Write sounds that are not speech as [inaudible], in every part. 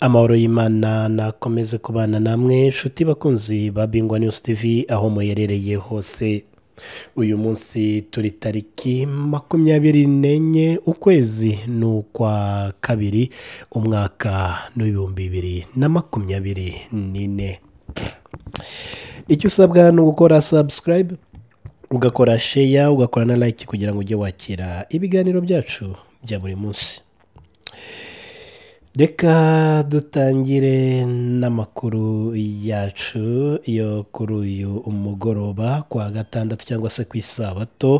amahoro y'imana nakomeze kubana namwe inshuti bakunzi ba bingwa news tv aho muherereye hose uyu munsi turi tariki makumyabiri n'enye ukwezi ni ukwa kabiri umwaka n'ibihumbi bibiri na makumyabiri n'ine icyo usabwa ni ugukora sabusikarayibe ugakora sheya ugakora na like kugira ngo ujye wakira ibiganiro byacu bya buri munsi reka dutangire n'amakuru yacu yo kuri uyu mugoroba kwa gatandatu cyangwa se ku isabato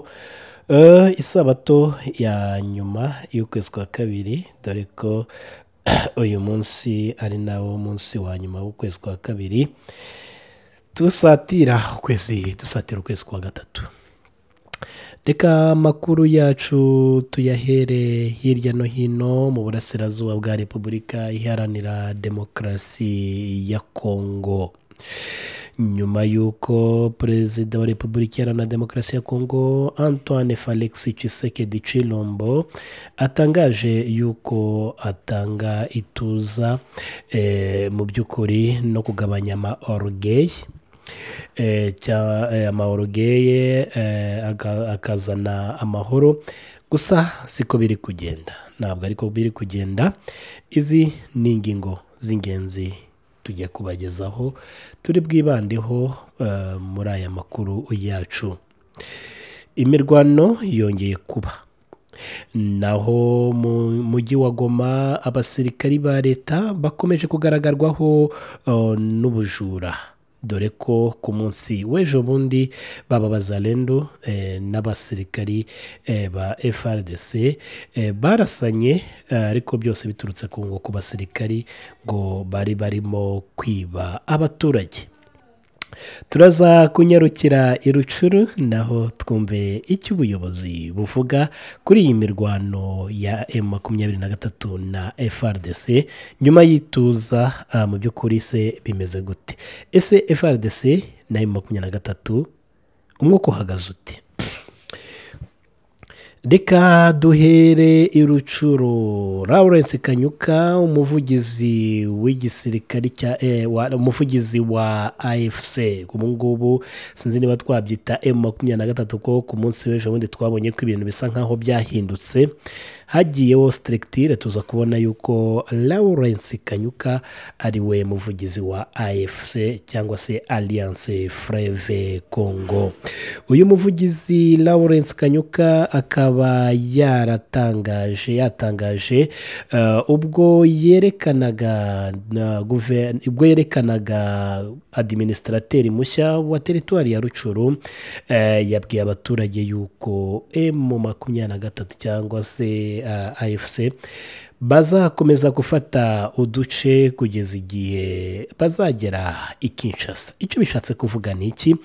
eh, isabato ya nyuma y'ukwezi kwa kabiri dore ko [clears throat] uyu munsi ari nawo munsi wa nyuma w'ukwezi kwa kabiri dusatira ukwezi dusatira ukwezi kwa gatatu reka amakuru yacu tuyahere hirya no hino mu burasirazuba bwa repubulika iharanira demokarasi ya kongo nyuma y'uko perezida wa repubulika iharanira demokarasi ya kongo antoine felix Tshisekedi Chilombo atangaje y'uko atanga ituza eh, mu by'ukuri no kugabanya ama orugeyi Eh, eh, amahoro geye eh, akazana amahoro gusa siko biri kugenda ntabwo ariko biri kugenda izi ni ingingo z'ingenzi tujya kubagezaho turi bwibandeho muri aya makuru yacu imirwano yongeye kuba naho mu mujyi wa goma abasirikari ba leta bakomeje kugaragarwaho oh, n'ubujura dore ko ku munsi w'ejo bundi baba bazarendo eh, n'abasirikari eh, ba frdc eh, barasanye ariko byose biturutse ku ngo ku basirikari ngo bari barimo kwiba abaturage turaza kunyarukira i rucuru naho twumve icyo ubuyobozi buvuga kuri iyi mirwano ya emu makumyabiri na gatatu na frdc nyuma y'ituza ah, mu by'ukuri se bimeze gute ese frdc na emu makumyabiri na gatatu umwuka uhagaze ute reka duhere irucuro lawurence kanyuka umuvugizi w’igisirikare cya eh, umuvugizi wa afc ubu ngubu sinzi niba twabyita emu makumyabiri na gatatu ko ku munsi w'ejo bundi twabonye ko ibintu bisa nk'aho byahindutse hagiyeho sitiregitire tuza kubona yuko lawurence kanyuka ari we muvugizi wa afc cyangwa se alliance freve congo uyu muvugizi lawurence kanyuka akaba yaratangaje yatangaje uh, ubwo yerekanaga uh, ubwo yerekanaga adiminisitateri mushya wa teritwari ya rucuru uh, yabwiye abaturage yuko emu makumyabiri na gatatu cyangwa se Eh, afc bazakomeza gufata uduce kugeza igihe bazagera i Kinshasa icyo bishatse kuvuga ni iki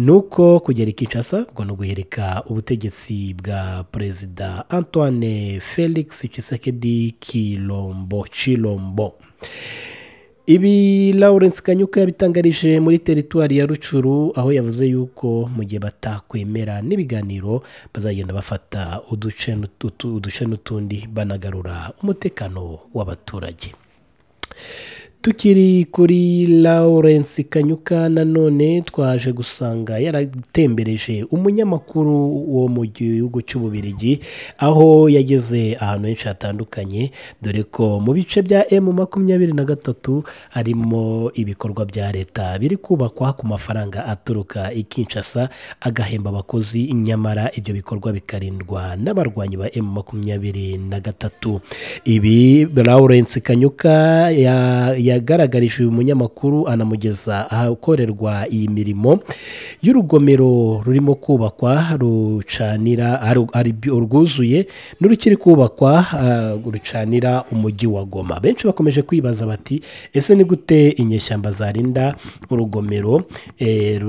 ni uko kugera i Kinshasa ngo ni uguhirika ubutegetsi bwa perezida antoine felix Tshisekedi kilombo kilombo ibi lawurence kanyuka yabitangarije muri teritwari ya rucuru aho yavuze yuko mu gihe batakwemera n'ibiganiro bazagenda bafata uduce n'utundi banagarura umutekano w'abaturage tukiri kuri lawurence kanyuka nanone twaje gusanga yaratembereje umunyamakuru wo mu gihugu cy'ububirigi aho yageze ahantu henshi hatandukanye dore ko mu bice bya emu makumyabiri na gatatu harimo ibikorwa bya leta biri kubakwa ku mafaranga aturuka i Kinshasa agahemba abakozi nyamara ibyo bikorwa bikarindwa n'abarwanyi ba emu makumyabiri na gatatu ibi lawurence kanyuka ya ya yagaragarije uyu munyamakuru anamugeza ahakorerwa iyi mirimo y'urugomero rurimo kubakwa rucanira ari rwuzuye n'urukiri kubakwa ah, rucanira umujyi wa goma benshi bakomeje kwibaza bati ese ni gute inyeshyamba zarinda urugomero eh,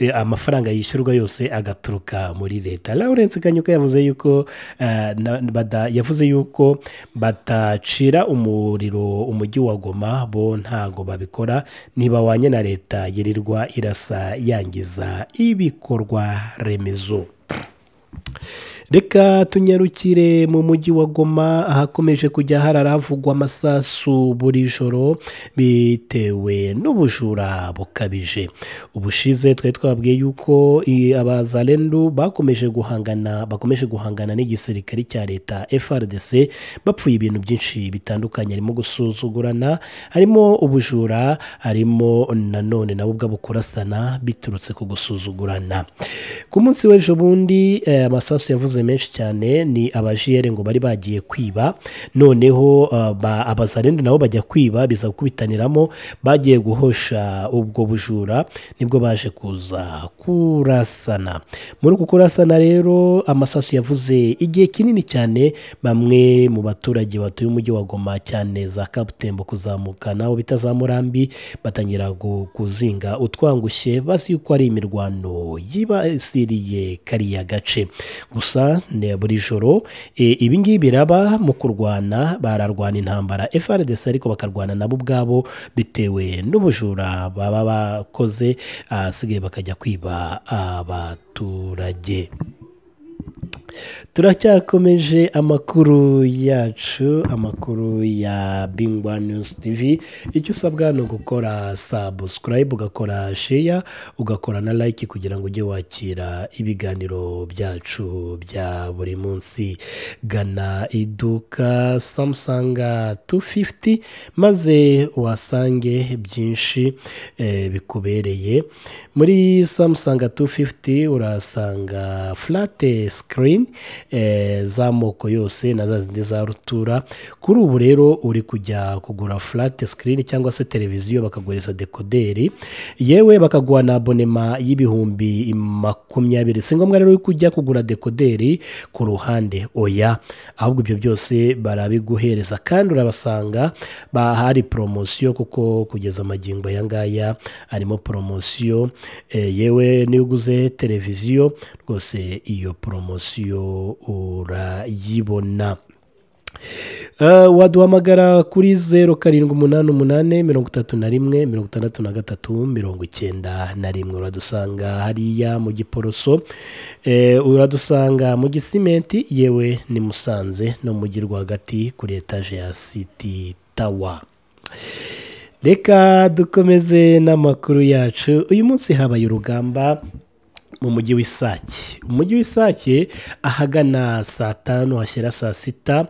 eh, amafaranga yishyurwa yose agaturuka muri leta lawurence kanyuka yavuze yuko ah, yavuze yuko batacira umuriro umujyi mujyi wa goma bo ntago babikora ntibabanye na leta yirirwa irasa yangiza ibikorwa remezo reka tunyarukire mu mujyi wa goma ahakomeje kujya hararavugwa amasasu buri joro bitewe n'ubujura bukabije ubushize twari twabwiye yuko abazarendu bakomeje guhangana bakomeje guhangana n'igisirikare cya leta frdc bapfuye ibintu byinshi bitandukanye harimo gusuzugurana harimo ubujura harimo nanone nabo ubwabo kurasana biturutse ku gusuzugurana ku munsi w'ejo bundi eh, amasasu yavuze abakoze menshi cyane ni abajiyeri ngo bari bagiye kwiba noneho uh, abazarende nabo bajya kwiba biza gukubitaniramo bagiye guhosha ubwo bujura nibwo baje kuza kurasana muri uku kurasana rero amasasu yavuze igihe kinini cyane bamwe mu baturage batuye umujyi wa goma cyane za kabutembo kuzamuka naho bita za murambi batangira kuzinga utwangushye bazi yuko ari imirwano yibasiriye kariya gace gusa gusa buri joro e, ibi ngibi biraba mu kurwana bararwana intambara FRDC ariko bakarwana nabo ubwabo bitewe n'ubujura baba bakoze ahasigaye ah, bakajya kwiba abaturage turacyakomeje amakuru yacu amakuru ya bingwa news tv icyo usabwa ni ugukora sabusikarayibu ugakora sheya ugakora na like kugira ngo ujye wakira ibiganiro byacu bya buri munsi gana iduka samusanga tu maze wasange byinshi eh, bikubereye muri samusanga tu urasanga urahasanga furate sikirini Eh, z'amoko yose na za zindi za rutura kuri ubu rero uri kujya kugura furate sikirini cyangwa se televiziyo bakaguhereza dekoderi yewe bakaguha na abonema y'ibihumbi makumyabiri si ngombwa rero kujya kugura dekoderi ku ruhande oya ahubwo ibyo byose barabiguhereza kandi urabasanga bahari poromosiyo kuko kugeza amagingo aya ngaya harimo poromosiyo eh, yewe niyo uguze televiziyo rwose iyo poromosiyo radiyo urayibona eh, waduhamagara kuri zeru karindwi umunani umunani mirongo itatu na rimwe mirongo itandatu na gatatu mirongo icyenda na rimwe uradusanga hariya mu giporoso eh, uradusanga mu gisimenti yewe ni musanze no mu mujyi rwagati kuri etaje ya siti tawa reka dukomeze n'amakuru yacu uyu munsi habaye urugamba mu mujyi w'isake umujyi w'isake ahagana saa tanu hashyira saa sita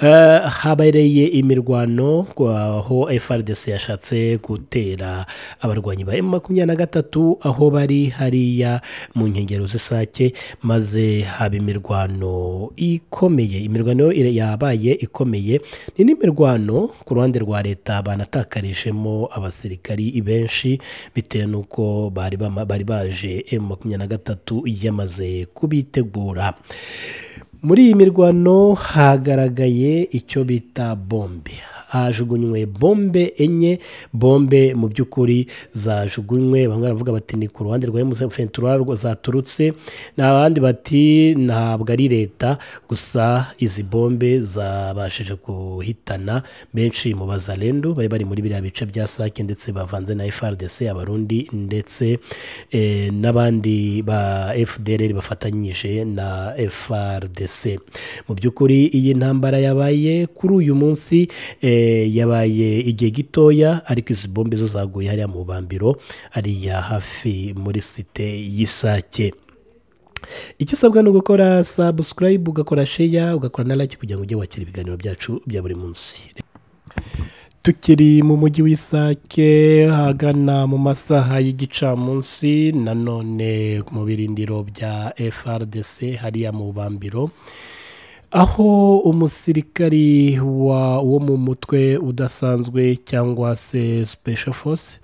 eh, habereye imirwano aho frdc yashatse gutera abarwanyi ba makumyabiri na gatatu aho bari hariya mu nkengero z'isake maze haba imirwano ikomeye imirwano yabaye ikomeye ni n'imirwano ku ruhande rwa leta banatakarijemo abasirikari benshi bitewe n'uko bari baje makumyabiri makumyabiri na gatatu yamaze kubitegura muri iyi mirwano hagaragaye icyo bita bombe hajugunywe bombe enye bombe mu by'ukuri zajugunywe bamwe baravuga bati ni ku ruhande rwa emusefenturari zaturutse n'abandi bati ntabwo ari leta gusa izi bombe zabashije guhitana benshi mu bazarendu bari bari muri biriya bice bya sake ndetse bavanze na frdc abarundi ndetse eh, n'abandi ba fdr bafatanyije na frdc mu by'ukuri iyi ntambara yabaye kuri uyu munsi eh, yabaye igihe gitoya ariko izi bombe zo zaguye hariya mu bambiro hariya hafi muri site y'isake icyo usabwa ni ugukora sabusikarayibu ugakora sheya ugakora na like kugira ngo ujye wakira ibiganiro byacu bya buri munsi tukiri mu mujyi w'isake hagana mu masaha y'igicamunsi nanone mu birindiro bya frdc hariya mu bambiro aho umusirikari wo mu mutwe udasanzwe cyangwa se special force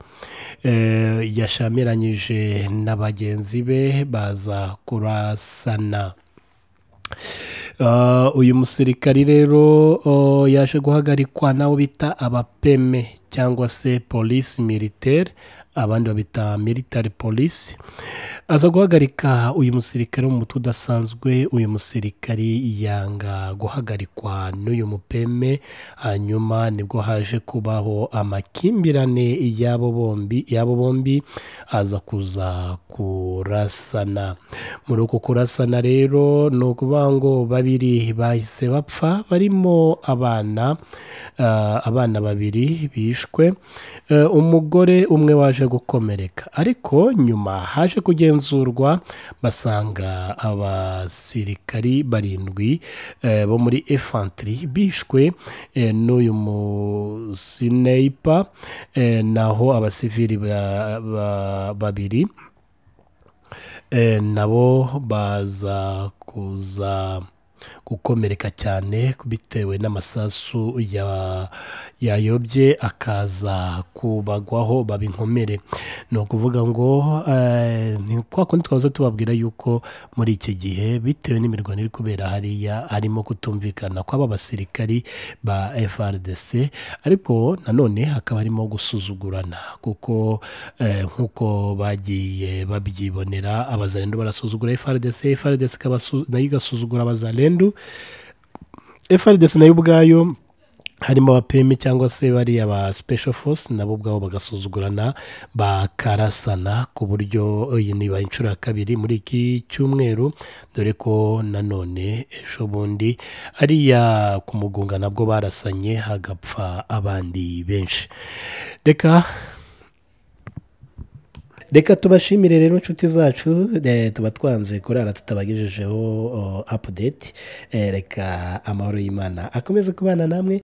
eh, yashamiranyije na bagenzi be baza kurasana eh, uyu musirikari rero oh, yaje guhagarikwa n'abo bita abapeme cyangwa se polisi militaire abandi babita military police aza guhagarika uyu musirikare mu udasanzwe uyu musirikare yanga guhagarikwa n'uyu mupeme hanyuma nibwo haje kubaho amakimbirane y'abo bombi y'abo bombi aza kuza kurasana muri uku kurasana rero ni ukuvuga ngo babiri bahise bapfa barimo abana ah, abana babiri bishwe eh, umugore umwe waje baje gukomereka ariko nyuma haje kugenzurwa basanga abasirikari barindwi eh, bo muri efantiri bishwe eh, n'uyu musineyipa eh, naho abasivili babiri nabo baza kuza gukomereka cyane bitewe n'amasasu yayobye akaza kubagwaho baba inkomere ni ukuvuga ngo eh, ni kwa kundi twaza tubabwira yuko muri iki gihe bitewe n'imirwano iri kubera hariya harimo kutumvikana kw'aba basirikari ba frdc ariko nanone hakaba harimo gusuzugurana kuko eh, nk'uko bagiye babyibonera abazarendo barasuzugura frdc frdc nayo igasuzugura abazarendo sendu frdc nayo ubwayo harimo abapeme cyangwa se bariya ba special force nabo ubwabo bagasuzugurana bakarasana ku buryo iyi niba inshuro ya kabiri muri iki cyumweru dore ko nanone ejo bundi ariya ku mugunga nabwo barasanye hagapfa abandi benshi reka reka tubashimire rero inshuti zacu eh, tuba twanze kurara tutabagejejeho oh, apudeti eh, reka amahoro y'imana akomeze kubana namwe